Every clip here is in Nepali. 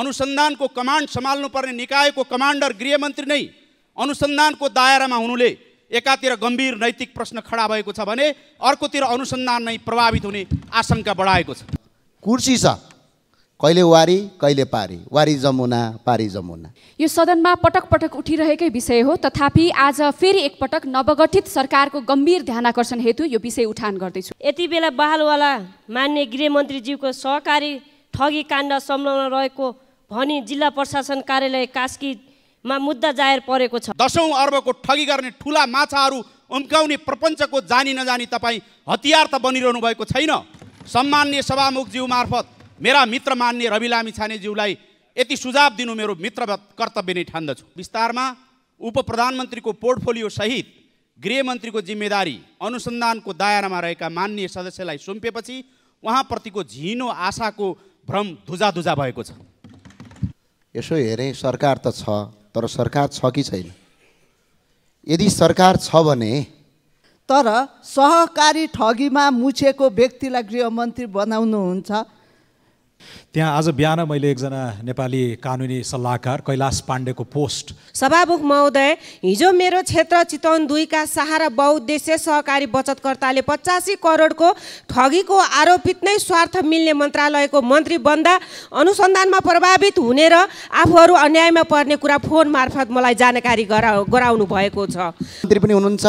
अनुसन्धानको कमान्ड सम्हाल्नुपर्ने निकायको कमान्डर गृहमन्त्री नै अनुसन्धानको दायरामा हुनुले एकातिर गम्भीर नैतिक प्रश्न खडा भएको छ भने अर्कोतिर अनुसन्धान नै प्रभावित हुने आशंका बढाएको छ कुर्सी छ कहिले वारी कहिले पारी वारी जमुना पारी जमुना यो सदनमा पटक पटक उठिरहेकै विषय हो तथापि आज फेरि एकपटक नवगठित सरकारको गम्भीर ध्यानकर्षण हेतु यो विषय उठान गर्दैछु यति बेला बहालवाला मान्य गृहमन्त्रीज्यूको सहकारी ठगी काण्ड संलग्न रहेको भनी जिल्ला प्रशासन कार्यालय कास्कीमा मुद्दा जाहेर परेको छ दसौँ अर्बको ठगी गर्ने ठुला माछाहरू उम्काउने प्रपञ्चको जानी नजानी तपाईँ हतियार त बनिरहनु भएको छैन सम्मान्य सभामुखज्यू मार्फत मेरा मित्र मान्ने रवि लामी छानेज्यूलाई यति सुझाव दिनु मेरो मित्र कर्तव्य नै ठान्दछु विस्तारमा उप प्रधानमन्त्रीको पोर्टफोलियो सहित गृहमन्त्रीको जिम्मेदारी अनुसन्धानको दायरामा रहेका मान्य सदस्यलाई सुम्पेपछि उहाँप्रतिको झिनो आशाको भ्रम धुजाधुजा भएको छ यसो हेरेँ सरकार त छ तर सरकार छ कि छैन यदि सरकार छ भने तर सहकारी ठगीमा मुछेको व्यक्तिलाई गृहमन्त्री बनाउनुहुन्छ त्यहाँ आज बिहान मैले एकजना नेपाली कानुनी सल्लाहकार कैलाश पाण्डेको पोस्ट सभामुख महोदय हिजो मेरो क्षेत्र चितवन दुईका सहारा बहुद्देश्य सहकारी बचतकर्ताले पचासी करोडको ठगीको आरोपित नै स्वार्थ मिल्ने मन्त्रालयको मन्त्री बन्दा अनुसन्धानमा प्रभावित हुने र आफूहरू अन्यायमा पर्ने कुरा फोन मार्फत मलाई जानकारी गरा गराउनु भएको छ मन्त्री पनि हुनुहुन्छ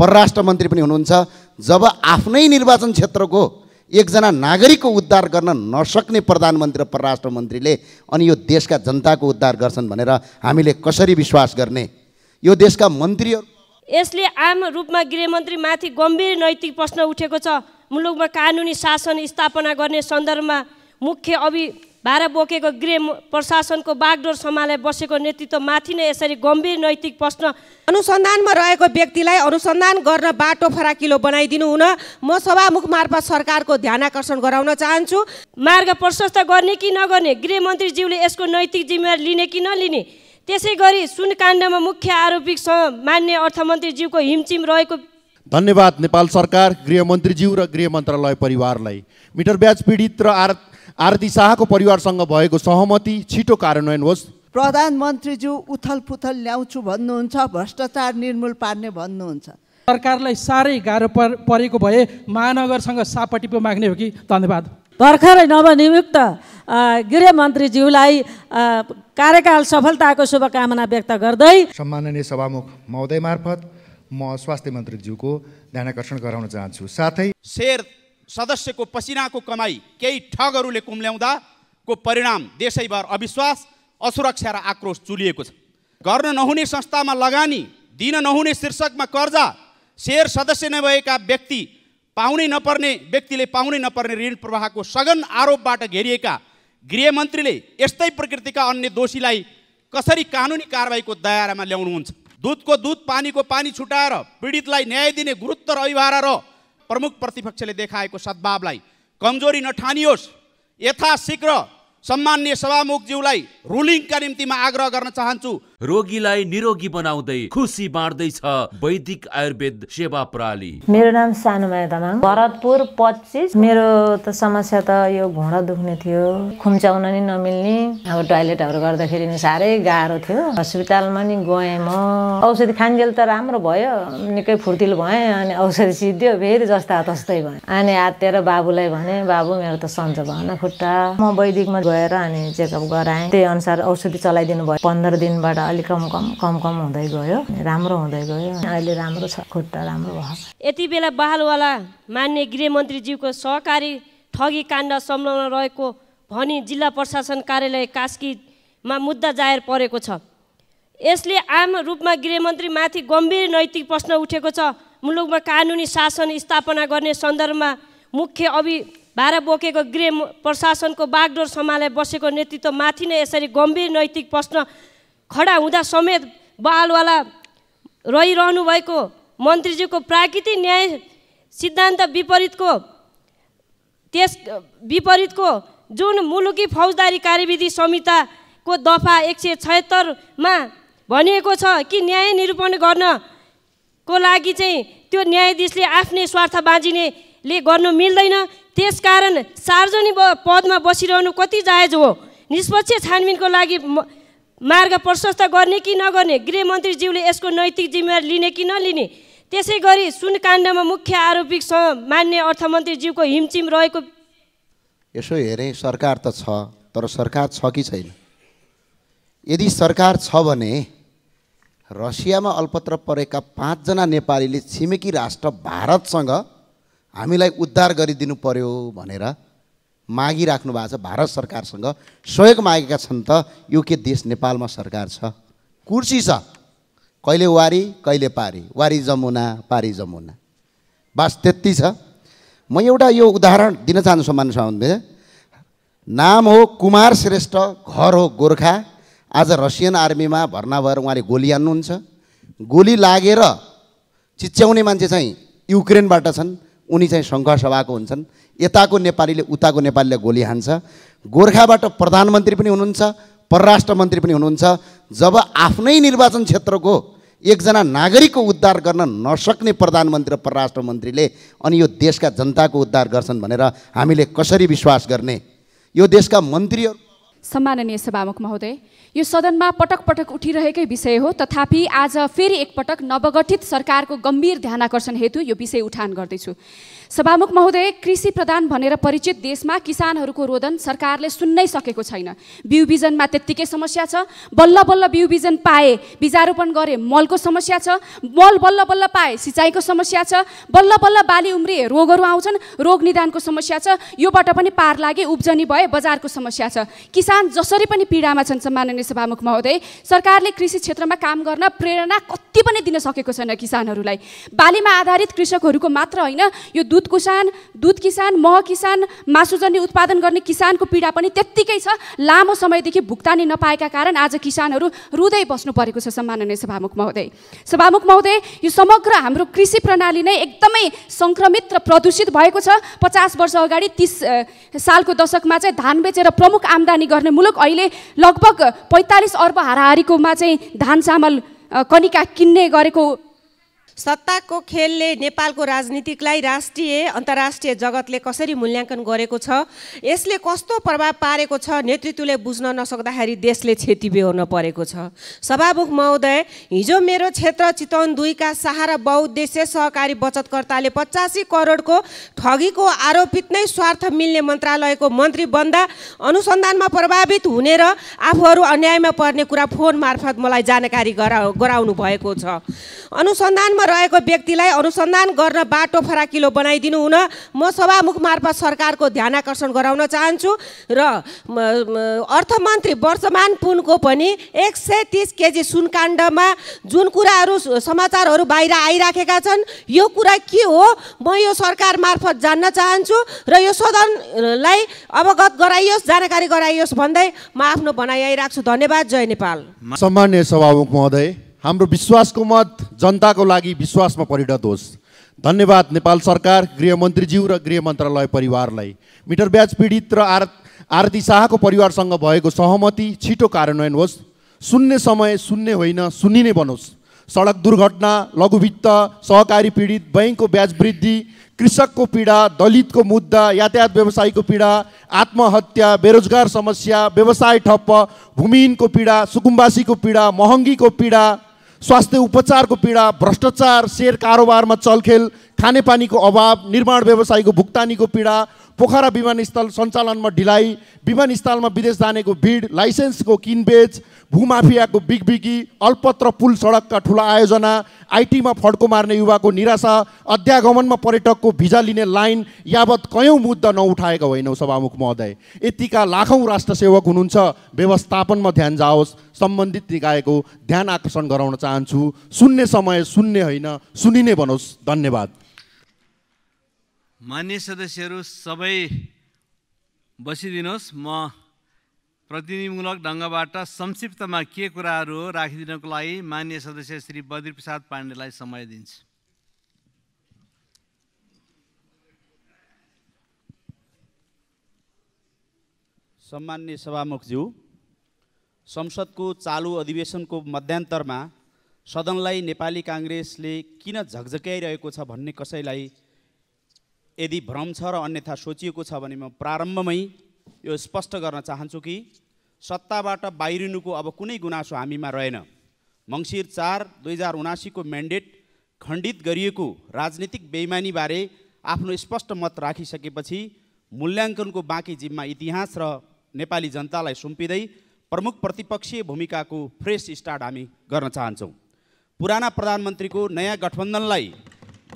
परराष्ट्र मन्त्री पनि हुनुहुन्छ जब आफ्नै निर्वाचन क्षेत्रको एकजना नागरिकको उद्धार गर्न नसक्ने प्रधानमन्त्री र परराष्ट्र मन्त्रीले अनि यो देशका जनताको उद्धार गर्छन् भनेर हामीले कसरी विश्वास गर्ने यो देशका मन्त्रीहरू यसले आम रूपमा गृहमन्त्रीमाथि गम्भीर नैतिक प्रश्न उठेको छ मुलुकमा कानुनी शासन स्थापना गर्ने सन्दर्भमा मुख्य अभि भार बोकेको गृह प्रशासनको बागडोर सम्हालेर बसेको नेतृत्वमाथि नै यसरी गम्भीर नैतिक प्रश्न अनुसन्धानमा रहेको व्यक्तिलाई अनुसन्धान गर्न बाटो फराकिलो बनाइदिनु हुन म सभामुख मार्फत सरकारको ध्यान आकर्षण गराउन चाहन्छु मार्ग प्रशस्त गर्ने कि नगर्ने गृहमन्त्रीज्यूले यसको नैतिक जिम्मेवारी लिने कि नलिने त्यसै गरी सुनकाण्डमा मुख्य आरोपीसँग मान्य अर्थमन्त्रीज्यूको हिमचिम रहेको धन्यवाद नेपाल सरकार गृहमन्त्रीज्यू र गृह मन्त्रालय परिवारलाई मिटर ब्याज पीडित र आर आरती शाहको परिवारसँग भएको सहमति छिटो कार्यान्वयन होस् प्रधानमन्त्रीज्यू उथल ल्याउँछु भन्नुहुन्छ भ्रष्टाचार निर्मूल पार्ने भन्नुहुन्छ सरकारलाई साह्रै गाह्रो परेको भए महानगरसँग सापटिपो माग्ने हो कि धन्यवाद भर्खरै नवनियुक्त गृहमन्त्रीज्यूलाई कार्यकाल सफलताको शुभकामना व्यक्त गर्दै सम्माननीय सभामुख महोदय मार्फत म स्वास्थ्य मन्त्रीज्यूको ध्यानकर्षण गराउन चाहन्छु साथै शेर सदस्यको पसिनाको कमाई केही ठगहरूले कुम्ल्याउँदाको परिणाम देशैभर अविश्वास असुरक्षा र आक्रोश चुलिएको छ गर्न नहुने संस्थामा लगानी दिन नहुने शीर्षकमा कर्जा सेयर सदस्य नभएका व्यक्ति पाउनै नपर्ने व्यक्तिले पाउनै नपर्ने ऋण प्रवाहको सघन आरोपबाट घेरिएका गृहमन्त्रीले यस्तै प्रकृतिका अन्य दोषीलाई कसरी कानुनी कारवाहीको दायरामा ल्याउनुहुन्छ दुधको दुध पानीको पानी छुटाएर पीडितलाई न्याय दिने गुरुत्तर अभिभारा र प्रमुख प्रतिपक्षले देखाएको सद्भावलाई कमजोरी नठानियोस् यथाशीघ्र सम्मान्य सभामुखज्यूलाई रुलिङका निम्तिमा आग्रह गर्न चाहन्छु रोगीलाई निरोगी बनाउँदै खुसी बाँड्दैछ वैदिक आयुर्वेद सेवा प्रणाली मेरो नाम सानुमाया तामाङ भरतपुर पच्चिस मेरो त समस्या त यो घोडा दुख्ने थियो खुम्चाउन नि नमिल्ने अब टोइलेटहरू गर्दाखेरि नि साह्रै गाह्रो थियो हस्पिटलमा नि गएँ म औषधि खान्जेल त राम्रो भयो निकै फुर्तिलो भएँ अनि औषधि सिद्धियो फेरि जस्ता तस्तै भयो अनि आत्तेर बाबुलाई भने बाबु मेरो त सन्चो भएन खुट्टा म वैदिकमा गएर अनि चेकअप गराएँ त्यही अनुसार औषधि चलाइदिनु भयो पन्ध्र दिनबाट अलिक कम कम कम कम हुँदै गयो राम्रो हुँदै गयो अहिले राम्रो छ खुट्टा राम्रो भयो यति बेला बहालवाला मान्य गृहमन्त्रीज्यूको सहकारी ठगी काण्ड संलग्न रहेको भनी जिल्ला प्रशासन कार्यालय कास्कीमा मुद्दा जाहेर परेको छ यसले आम रूपमा गृहमन्त्रीमाथि गम्भीर नैतिक प्रश्न उठेको छ मुलुकमा कानुनी शासन स्थापना गर्ने सन्दर्भमा मुख्य अभि भाडा बोकेको गृह प्रशासनको बागडोर सम्हालेर बसेको नेतृत्व माथि नै यसरी गम्भीर नैतिक प्रश्न खडा हुँदा समेत बालवाला रहिरहनु भएको मन्त्रीज्यूको प्राकृतिक न्याय सिद्धान्त विपरीतको त्यस विपरीतको जुन मुलुकी फौजदारी कार्यविधि संहिताको दफा एक सय छयत्तरमा भनिएको छ कि न्याय निरूपण गर्नको लागि चाहिँ त्यो न्यायाधीशले आफ्नै स्वार्थ बाँझिनेले गर्नु मिल्दैन त्यसकारण सार्वजनिक पदमा बसिरहनु कति जायज हो निष्पक्ष छानबिनको लागि मार्ग प्रशस्त गर्ने कि नगर्ने गृहमन्त्रीज्यूले यसको नैतिक जिम्मेवारी लिने कि नलिने त्यसै गरी सुनकाण्डमा मुख्य आरोपिसँग मान्य अर्थमन्त्रीज्यूको हिमचिम रहेको यसो हेरेँ सरकार त छ तर सरकार छ कि छैन यदि सरकार छ भने रसियामा अल्पत्र परेका पाँचजना नेपालीले छिमेकी राष्ट्र भारतसँग हामीलाई उद्धार गरिदिनु पर्यो भनेर मागिराख्नु भएको छ भारत सरकारसँग सहयोग मागेका छन् त यो के देश नेपालमा सरकार छ कुर्सी छ कहिले वारी कहिले पारी वारी जमुना पारी जमुना बास त्यति छ म एउटा यो उदाहरण दिन चाहन्छु सम्मान सम्बन्ध नाम हो कुमार श्रेष्ठ घर हो गोर्खा आज रसियन आर्मीमा भर्ना भएर उहाँले गोली हान्नुहुन्छ गोली लागेर चिच्याउने मान्छे चाहिँ युक्रेनबाट छन् उनी चाहिँ सङ्घ सभाको हुन्छन् यताको नेपालीले उताको नेपालीले गोली हान्छ गोर्खाबाट प्रधानमन्त्री पनि हुनुहुन्छ परराष्ट्र मन्त्री पनि हुनुहुन्छ जब आफ्नै निर्वाचन क्षेत्रको एकजना नागरिकको उद्धार गर्न नसक्ने प्रधानमन्त्री र परराष्ट्र मन्त्रीले अनि यो देशका जनताको उद्धार गर्छन् भनेर हामीले कसरी विश्वास गर्ने यो देशका मन्त्रीहरू सम्माननीय सभामुख महोदय यो सदनमा पटक पटक उठिरहेकै विषय हो तथापि आज फेरि एकपटक नवगठित सरकारको गम्भीर ध्यानाकर्षण हेतु यो विषय उठान गर्दैछु सभामुख महोदय कृषि प्रधान भनेर परिचित देशमा किसानहरूको रोदन सरकारले सुन्नै सकेको छैन बिउ बिजनमा त्यत्तिकै समस्या छ बल्ल बल्ल बिउ बिजन पाए बिजारोपण गरे मलको समस्या छ मल बल्ल बल्ल पाए सिँचाइको समस्या छ बल्ल बल्ल बाली उम्रिए रोगहरू आउँछन् रोग निदानको समस्या छ योबाट पनि पार लागे उब्जनी भए बजारको समस्या छ किसान जसरी पनि पीडामा छन् सम्माननीय सभामुख महोदय सरकारले कृषि क्षेत्रमा काम गर्न प्रेरणा कति पनि दिन सकेको छैन किसानहरूलाई बालीमा आधारित कृषकहरूको मात्र होइन यो दुध किसान दुध किसान मह किसान मासुजन्य उत्पादन गर्ने किसानको पीडा पनि त्यत्तिकै छ लामो समयदेखि भुक्तानी नपाएका कारण आज किसानहरू रुँदै बस्नु परेको छ सम्माननीय सभामुख महोदय सभामुख महोदय यो समग्र हाम्रो कृषि प्रणाली नै एकदमै सङ्क्रमित र प्रदूषित भएको छ पचास वर्ष अगाडि तिस सालको दशकमा चाहिँ धान बेचेर प्रमुख आम्दानी गर्ने मुलुक अहिले लगभग पैँतालिस अर्ब हाराहारीकोमा चाहिँ धान चामल कनिका किन्ने गरेको सत्ताको खेलले नेपालको राजनीतिकलाई राष्ट्रिय अन्तर्राष्ट्रिय जगतले कसरी मूल्याङ्कन गरेको छ यसले कस्तो प्रभाव पारेको छ नेतृत्वले बुझ्न नसक्दाखेरि देशले क्षति बेहोर्न परेको छ सभामुख महोदय हिजो मेरो क्षेत्र चितवन दुईका सहारा बहुद्देश्य सहकारी बचतकर्ताले पचासी करोडको ठगीको आरोपित नै स्वार्थ मिल्ने मन्त्रालयको मन्त्री बन्दा अनुसन्धानमा प्रभावित हुने र आफूहरू अन्यायमा पर्ने कुरा फोन मार्फत मलाई जानकारी गरा गराउनु भएको छ अनुसन्धानमा रहेको व्यक्तिलाई अनुसन्धान गर्न बाटो फराकिलो बनाइदिनु हुन म सभामुख मार्फत सरकारको ध्यान आकर्षण गराउन चाहन्छु र अर्थमन्त्री वर्षमान पुनको पनि एक सय तिस केजी सुनकाण्डमा जुन कुराहरू समाचारहरू बाहिर आइराखेका छन् यो कुरा के हो म यो सरकार मार्फत जान्न चाहन्छु र यो सदनलाई अवगत गराइयोस् जानकारी गराइयोस् भन्दै म आफ्नो भनाइ आइराख्छु धन्यवाद जय नेपाल सम्मान्य सभामुख महोदय हाम्रो विश्वासको मत जनताको लागि विश्वासमा परिणत होस् धन्यवाद नेपाल सरकार गृहमन्त्रीज्यू र गृह मन्त्रालय परिवारलाई मिटर ब्याज पीडित र आर आरती शाहको परिवारसँग भएको सहमति छिटो कार्यान्वयन होस् सुन्ने समय सुन्ने होइन सुनिने बनोस् सडक दुर्घटना लघुवित्त सहकारी पीडित बैङ्कको ब्याज वृद्धि कृषकको पीडा दलितको मुद्दा यातायात व्यवसायीको पीडा आत्महत्या बेरोजगार समस्या व्यवसाय ठप्प भूमिहीनको पीडा सुकुम्बासीको पीडा महँगीको पीडा स्वास्थ्य उपचारको पीडा भ्रष्टाचार सेयर कारोबारमा चलखेल खानेपानीको अभाव निर्माण व्यवसायको भुक्तानीको पीडा पोखरा विमानस्थल सञ्चालनमा ढिलाइ विमानस्थलमा विदेश जानेको भिड लाइसेन्सको किनबेच भूमाफियाको बिगबिगी अल्पत्र पुल सडकका ठुला आयोजना आइटीमा फड्को मार्ने युवाको निराशा अध्यागमनमा पर्यटकको भिजा लिने लाइन यावत कयौँ मुद्दा नउठाएको होइनौ सभामुख महोदय यतिका लाखौँ राष्ट्रसेवक हुनुहुन्छ व्यवस्थापनमा ध्यान जाओस् सम्बन्धित निकायको ध्यान आकर्षण गराउन चाहन्छु सुन्ने समय सुन्ने होइन सुनिने बनोस् धन्यवाद मान्य सदस्यहरू सबै बसिदिनुहोस् म प्रतिनिधिमूलक ढङ्गबाट संक्षिप्तमा के कुराहरू राखिदिनको लागि मान्य सदस्य श्री बद्री प्रसाद पाण्डेलाई समय दिन्छु सम्मान्य सभामुखज्यू संसदको चालु अधिवेशनको मध्यान्तरमा सदनलाई नेपाली काङ्ग्रेसले किन झकझक्याइरहेको छ भन्ने कसैलाई यदि भ्रम छ र अन्यथा सोचिएको छ भने म प्रारम्भमै यो स्पष्ट गर्न चाहन्छु कि सत्ताबाट बाहिरिनुको अब कुनै गुनासो हामीमा रहेन मङ्सिर चार दुई हजार उनासीको म्यान्डेट खण्डित गरिएको राजनीतिक बेइमानीबारे आफ्नो स्पष्ट मत राखिसकेपछि मूल्याङ्कनको बाँकी जिम्मा इतिहास र नेपाली जनतालाई सुम्पिँदै प्रमुख प्रतिपक्षीय भूमिकाको फ्रेस स्टार्ट हामी गर्न चाहन्छौँ पुराना प्रधानमन्त्रीको नयाँ गठबन्धनलाई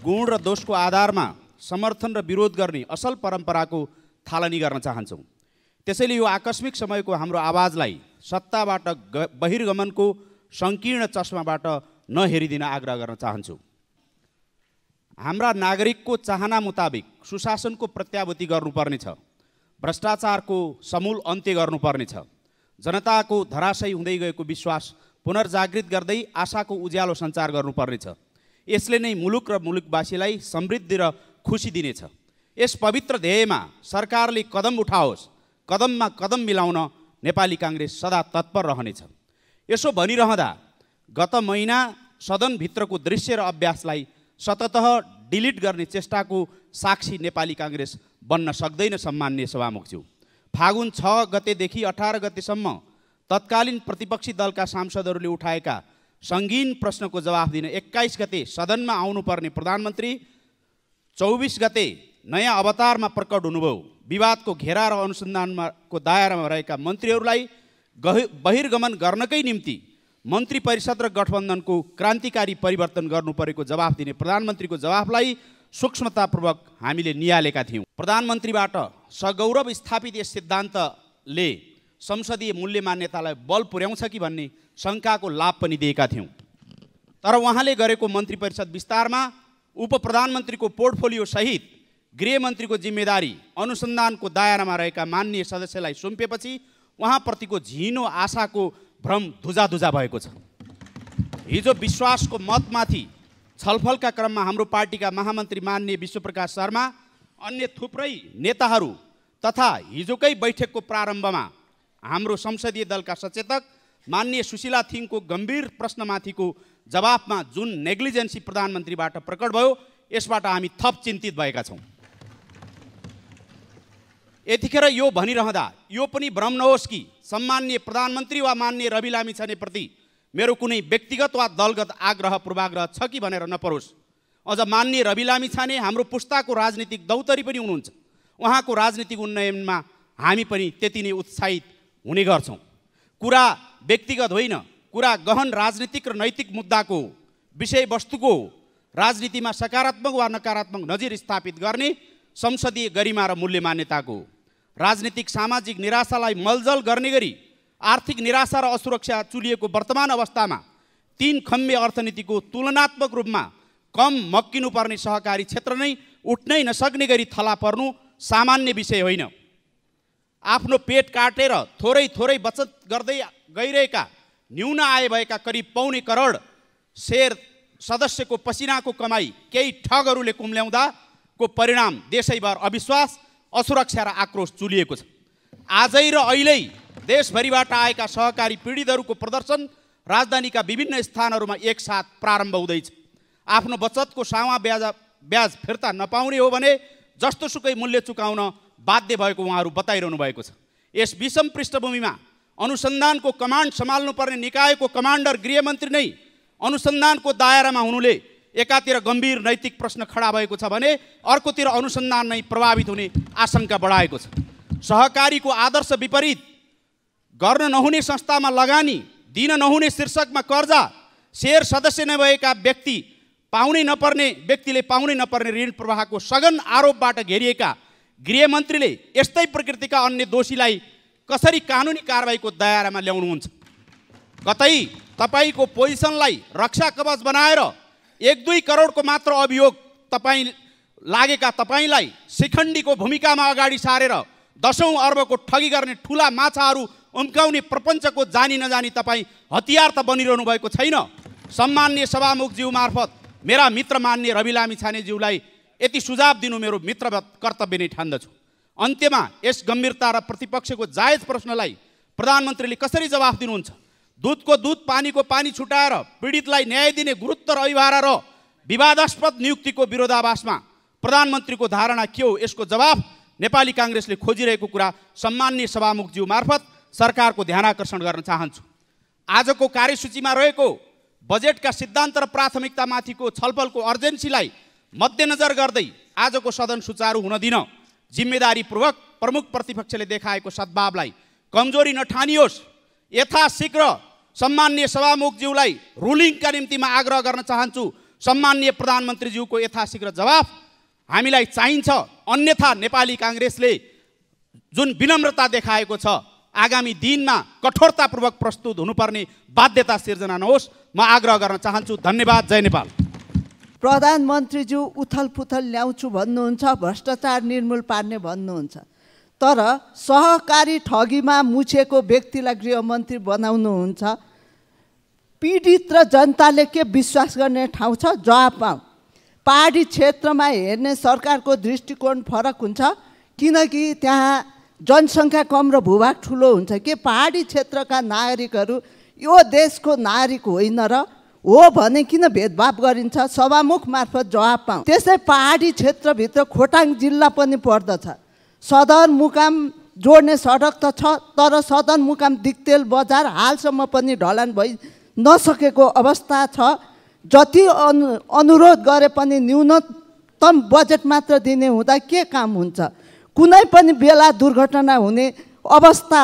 गुण र दोषको आधारमा समर्थन र विरोध गर्ने असल परम्पराको थालनी गर्न चाहन्छौँ त्यसैले यो आकस्मिक समयको हाम्रो आवाजलाई सत्ताबाट ग बहिर्गमनको सङ्कीर्ण चस्माबाट नहेरिदिन आग्रह गर्न चाहन्छु हाम्रा नागरिकको चाहना मुताबिक सुशासनको प्रत्याभूति गर्नुपर्नेछ भ्रष्टाचारको समूल अन्त्य गर्नुपर्नेछ जनताको धराशय हुँदै गएको विश्वास पुनर्जागृत गर्दै आशाको उज्यालो सञ्चार गर्नुपर्नेछ यसले नै मुलुक र मुलुकवासीलाई समृद्धि र खुसी दिनेछ यस पवित्र ध्येयमा सरकारले कदम उठाओस् कदममा कदम मिलाउन नेपाली काङ्ग्रेस सदा तत्पर रहनेछ यसो भनिरहँदा गत महिना सदनभित्रको दृश्य र अभ्यासलाई सतत डिलिट गर्ने चेष्टाको साक्षी नेपाली काङ्ग्रेस बन्न सक्दैन सम्मान्य सभामुखज्यू फागुन छ गतेदेखि अठार गतेसम्म तत्कालीन प्रतिपक्षी दलका सांसदहरूले उठाएका सङ्गीन प्रश्नको जवाफ दिन एक्काइस गते सदनमा आउनुपर्ने प्रधानमन्त्री चौबिस गते नयाँ अवतारमा प्रकट हुनुभयो विवादको घेरा र अनुसन्धानमा को दायरामा रहेका मन्त्रीहरूलाई बहिर्गमन गर्नकै निम्ति मन्त्री परिषद र गठबन्धनको क्रान्तिकारी परिवर्तन गर्नु परेको जवाफ दिने प्रधानमन्त्रीको जवाफलाई सूक्ष्मतापूर्वक हामीले निहालेका थियौँ प्रधानमन्त्रीबाट सगौरव स्थापित यस सिद्धान्तले संसदीय मूल्य मान्यतालाई बल पुर्याउँछ कि भन्ने शङ्काको लाभ पनि दिएका थियौँ तर उहाँले गरेको मन्त्री परिषद विस्तारमा उप प्रधानमन्त्रीको पोर्टफोलियो सहित गृहमन्त्रीको जिम्मेदारी अनुसन्धानको दायरामा रहेका मान्य सदस्यलाई सुम्पेपछि उहाँप्रतिको झिनो आशाको भ्रम धुजाधुजा भएको छ हिजो विश्वासको मतमाथि छलफलका क्रममा हाम्रो पार्टीका महामन्त्री मान्य विश्वप्रकाश शर्मा अन्य थुप्रै नेताहरू तथा हिजोकै बैठकको प्रारम्भमा हाम्रो संसदीय दलका सचेतक मान्य सुशीला थिङको गम्भीर प्रश्नमाथिको जवाफमा जुन नेग्लिजेन्सी प्रधानमन्त्रीबाट प्रकट भयो यसबाट हामी थप चिन्तित भएका छौँ यतिखेर यो भनिरहँदा यो पनि भ्रम नहोस् कि सम्मान्य प्रधानमन्त्री वा मान्य रवि लामी छानेप्रति मेरो कुनै व्यक्तिगत वा दलगत आग्रह पूर्वाग्रह छ कि भनेर नपरोस् अझ मान्य रवि लामी छाने हाम्रो पुस्ताको राजनीतिक दौतरी पनि हुनुहुन्छ उहाँको राजनीतिक उन्नयनमा हामी पनि त्यति नै उत्साहित हुने गर्छौँ कुरा व्यक्तिगत होइन कुरा गहन राजनीतिक र नैतिक मुद्दाको विषयवस्तुको राजनीतिमा सकारात्मक वा नकारात्मक नजिर स्थापित गर्ने संसदीय गरिमा र मूल्य मान्यताको राजनीतिक सामाजिक निराशालाई मलजल गर्ने गरी आर्थिक निराशा र असुरक्षा चुलिएको वर्तमान अवस्थामा तीन खम्बे अर्थनीतिको तुलनात्मक रूपमा कम मक्किनुपर्ने सहकारी क्षेत्र नै उठ्नै नसक्ने गरी थला पर्नु सामान्य विषय होइन आफ्नो पेट काटेर थोरै थोरै बचत गर्दै गइरहेका न्यून आय भएका करिब पौने करोड सेयर सदस्यको पसिनाको कमाई केही ठगहरूले कुम्ल्याउँदाको परिणाम देशैभर अविश्वास असुरक्षा र आक्रोश चुलिएको छ आजै र अहिल्यै देशभरिबाट आएका सहकारी पीडितहरूको प्रदर्शन राजधानीका विभिन्न स्थानहरूमा एकसाथ प्रारम्भ हुँदैछ आफ्नो बचतको सामा ब्याज ब्याज फिर्ता नपाउने हो भने जस्तोसुकै मूल्य चुकाउन बाध्य भएको उहाँहरू बताइरहनु भएको छ यस विषम पृष्ठभूमिमा अनुसन्धानको कमान्ड सम्हाल्नुपर्ने निकायको कमान्डर गृहमन्त्री नै अनुसन्धानको दायरामा हुनुले एकातिर गम्भीर नैतिक प्रश्न खडा भएको छ भने अर्कोतिर अनुसन्धान नै प्रभावित हुने आशंका बढाएको छ सहकारीको आदर्श विपरीत गर्न नहुने संस्थामा लगानी दिन नहुने शीर्षकमा कर्जा सेयर सदस्य नभएका व्यक्ति पाउनै नपर्ने व्यक्तिले पाउनै नपर्ने ऋण प्रवाहको सघन आरोपबाट घेरिएका गृहमन्त्रीले यस्तै प्रकृतिका अन्य दोषीलाई कसरी कानुनी कारवाहीको दायरामा ल्याउनुहुन्छ कतै तपाईँको पोजिसनलाई रक्षा कवच बनाएर एक दुई करोडको मात्र अभियोग तपाईँ लागेका तपाईँलाई शिखण्डीको भूमिकामा अगाडि सारेर दसौँ अर्बको ठगी गर्ने ठुला माछाहरू उम्काउने प्रपञ्चको जानी नजानी तपाईँ हतियार त बनिरहनु भएको छैन सम्मान्य सभामुखज्यू मार्फत मेरा मित्र मान्य रवि लामी छानेज्यूलाई यति सुझाव दिनु मेरो मित्र कर्तव्य नै ठान्दछु अन्त्यमा यस गम्भीरता र प्रतिपक्षको जायज प्रश्नलाई प्रधानमन्त्रीले कसरी जवाफ दिनुहुन्छ दुधको दुध पानीको पानी छुटाएर पीडितलाई न्याय दिने गुरुत्तर अभिभार र विवादास्पद नियुक्तिको विरोधाभासमा प्रधानमन्त्रीको धारणा के हो यसको जवाब नेपाली काङ्ग्रेसले खोजिरहेको कुरा सम्मान्य सभामुखज्यू मार्फत सरकारको ध्यान आकर्षण गर्न चाहन्छु आजको कार्यसूचीमा रहेको बजेटका सिद्धान्त र प्राथमिकतामाथिको छलफलको अर्जेन्सीलाई मध्यनजर गर्दै आजको सदन सुचारू हुन दिन जिम्मेदारीपूर्वक प्रमुख प्रतिपक्षले देखाएको सद्भावलाई कमजोरी नठानियोस् यथाशीघ्र सम्मान्य सभामुखज्यूलाई रुलिङका निम्ति म आग्रह गर्न चाहन्छु सम्मान्य प्रधानमन्त्रीज्यूको यथाशीघ्र जवाफ हामीलाई चाहिन्छ अन्यथा नेपाली काङ्ग्रेसले जुन विनम्रता देखाएको छ आगामी दिनमा कठोरतापूर्वक प्रस्तुत हुनुपर्ने बाध्यता सिर्जना नहोस् म आग्रह गर्न चाहन्छु धन्यवाद जय नेपाल प्रधानमन्त्रीज्यू उथलपुथल ल्याउँछु भन्नुहुन्छ भ्रष्टाचार निर्मूल पार्ने भन्नुहुन्छ तर सहकारी ठगीमा मुछेको व्यक्तिलाई गृहमन्त्री बनाउनुहुन्छ पीडित र जनताले के विश्वास गर्ने ठाउँ छ जवाब पाऊ पहाडी क्षेत्रमा हेर्ने सरकारको दृष्टिकोण फरक हुन्छ किनकि त्यहाँ जनसङ्ख्या कम र भूभाग ठुलो हुन्छ के पहाडी क्षेत्रका नागरिकहरू यो देशको नागरिक होइन र हो भने किन भेदभाव गरिन्छ सभामुख मार्फत जवाब पाउँ त्यस्तै पहाडी क्षेत्रभित्र खोटाङ जिल्ला पनि पर्दछ सदरमुकाम जोड्ने सडक त छ तर सदरमुकाम दिक्तेल बजार हालसम्म पनि ढलान भइ नसकेको अवस्था छ जति अनु अनुरोध गरे पनि न्यूनतम बजेट मात्र दिने हुँदा के काम हुन्छ कुनै पनि बेला दुर्घटना हुने अवस्था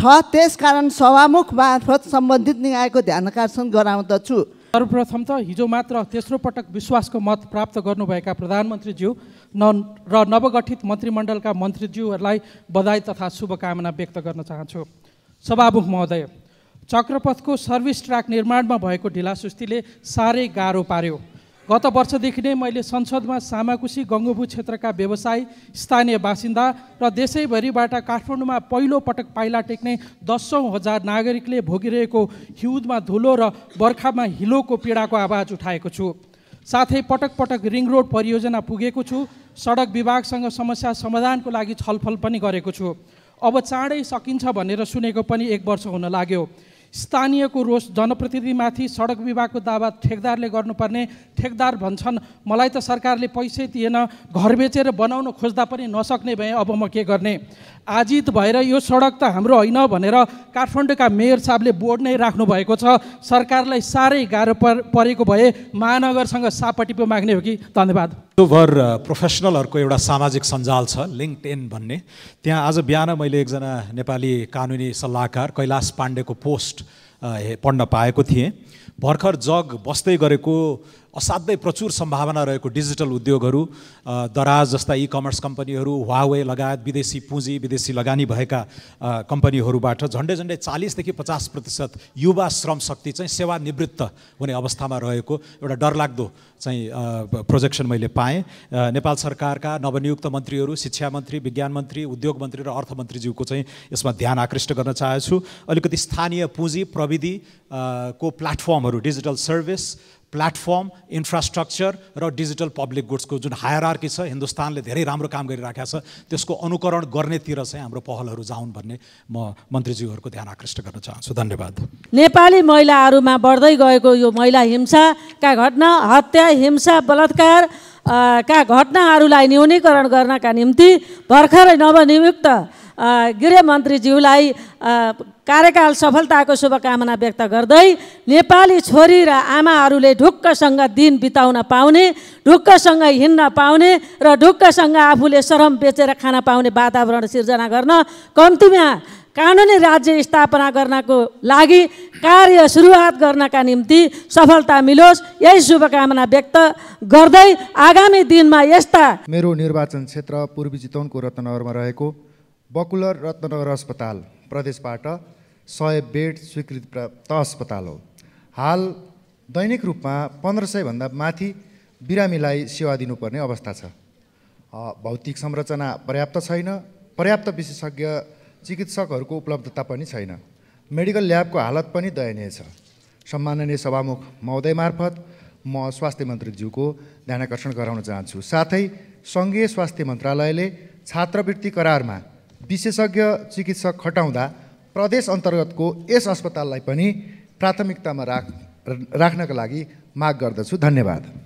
छ त्यसकारण सभामुख मार्फत सम्बन्धित निकायको ध्यान आकर्षण गराउँदछु सर्वप्रथम त हिजो मात्र तेस्रो पटक विश्वासको मत प्राप्त गर्नुभएका प्रधानमन्त्रीज्यू न र नवगठित मन्त्रीमण्डलका मन्त्रीज्यूहरूलाई बधाई तथा शुभकामना व्यक्त गर्न चाहन्छु सभामुख महोदय चक्रपथको सर्भिस ट्र्याक निर्माणमा भएको ढिलासुस्तीले साह्रै गाह्रो पार्यो गत वर्षदेखि नै मैले संसदमा सामाकुसी गङ्गुभू क्षेत्रका व्यवसाय स्थानीय बासिन्दा र देशैभरिबाट काठमाडौँमा पहिलोपटक पाइला टेक्ने दसौँ हजार नागरिकले भोगिरहेको हिउँदमा धुलो र बर्खामा हिलोको पीडाको आवाज उठाएको छु साथै पटक पटक रिङ रोड परियोजना पुगेको छु सडक विभागसँग समस्या समाधानको लागि छलफल पनि गरेको छु अब चाँडै सकिन्छ भनेर सुनेको पनि एक वर्ष हुन लाग्यो स्थानीयको रोष जनप्रतिनिधिमाथि सडक विभागको दावा ठेकदारले गर्नुपर्ने ठेकदार भन्छन् मलाई त सरकारले पैसै दिएन घर बेचेर बनाउन खोज्दा पनि नसक्ने भए अब म के गर्ने आजित भएर यो सडक त हाम्रो होइन भनेर काठमाडौँका मेयर साहबले बोर्ड नै राख्नु भएको छ सरकारलाई साह्रै गाह्रो परेको भए महानगरसँग सापटिपो माग्ने हो कि धन्यवाद भर प्रोफेसनलहरूको uh, एउटा सामाजिक सञ्जाल छ लिङ्क इन भन्ने त्यहाँ आज बिहान मैले एकजना नेपाली कानुनी सल्लाहकार कैलाश पाण्डेको पोस्ट uh, पढ्न पाएको थिएँ भर्खर जग बस्दै गरेको असाध्यै प्रचुर सम्भावना रहेको डिजिटल उद्योगहरू दराज जस्ता इ कमर्स कम्पनीहरू वावे लगायत विदेशी पुँजी विदेशी लगानी भएका कम्पनीहरूबाट झन्डै झन्डै चालिसदेखि पचास प्रतिशत युवा श्रम शक्ति चाहिँ सेवानिवृत्त हुने अवस्थामा रहेको एउटा डरलाग्दो चाहिँ प्रोजेक्सन मैले पाएँ नेपाल सरकारका नवनियुक्त मन्त्रीहरू शिक्षा मन्त्री विज्ञान मन्त्री उद्योग मन्त्री र अर्थमन्त्रीज्यूको चाहिँ यसमा ध्यान आकृष्ट गर्न छु अलिकति स्थानीय पुँजी प्रविधि को प्लाटफर्महरू डिजिटल सर्भिस प्लेटफर्म इन्फ्रास्ट्रक्चर र डिजिटल पब्लिक गुड्सको जुन हायरार्की छ हिन्दुस्तानले धेरै राम्रो काम गरिराखेको छ त्यसको अनुकरण गर्नेतिर चाहिँ हाम्रो पहलहरू जाउन् भन्ने म मन्त्रीज्यूहरूको ध्यान आकृष्ट गर्न चाहन्छु धन्यवाद नेपाली महिलाहरूमा बढ्दै गएको यो महिला हिंसाका घटना हत्या हिंसा बलात्कार का घटनाहरूलाई न्यूनीकरण गर्नका निम्ति भर्खरै नवनियुक्त गृहमन्त्रीज्यूलाई कार्यकाल सफलताको शुभकामना व्यक्त गर्दै नेपाली छोरी र आमाहरूले ढुक्कसँग दिन बिताउन पाउने ढुक्कसँग हिँड्न पाउने र ढुक्कसँग आफूले श्रम बेचेर खान पाउने वातावरण सिर्जना गर्न कम्तीमा कानुनी राज्य स्थापना गर्नको लागि कार्य सुरुवात गर्नका निम्ति सफलता मिलोस् यही शुभकामना व्यक्त गर्दै आगामी दिनमा यस्ता मेरो निर्वाचन क्षेत्र पूर्वी चितवनको रत्नगरमा रहेको बकुलर रत्नगर अस्पताल प्रदेशबाट सय बेड स्वीकृत प्राप्त अस्पताल हो हाल दैनिक रूपमा पन्ध्र सयभन्दा माथि बिरामीलाई सेवा दिनुपर्ने अवस्था छ भौतिक संरचना पर्याप्त छैन पर्याप्त विशेषज्ञ चिकित्सकहरूको उपलब्धता पनि छैन मेडिकल ल्याबको हालत पनि दयनीय छ सम्माननीय सभामुख महोदय मार्फत म स्वास्थ्य मन्त्रीज्यूको आकर्षण गराउन चाहन्छु साथै सङ्घीय स्वास्थ्य मन्त्रालयले छात्रवृत्ति करारमा विशेषज्ञ चिकित्सक खटाउँदा प्रदेश अन्तर्गतको यस अस्पताललाई पनि प्राथमिकतामा राख राख्नका लागि माग गर्दछु धन्यवाद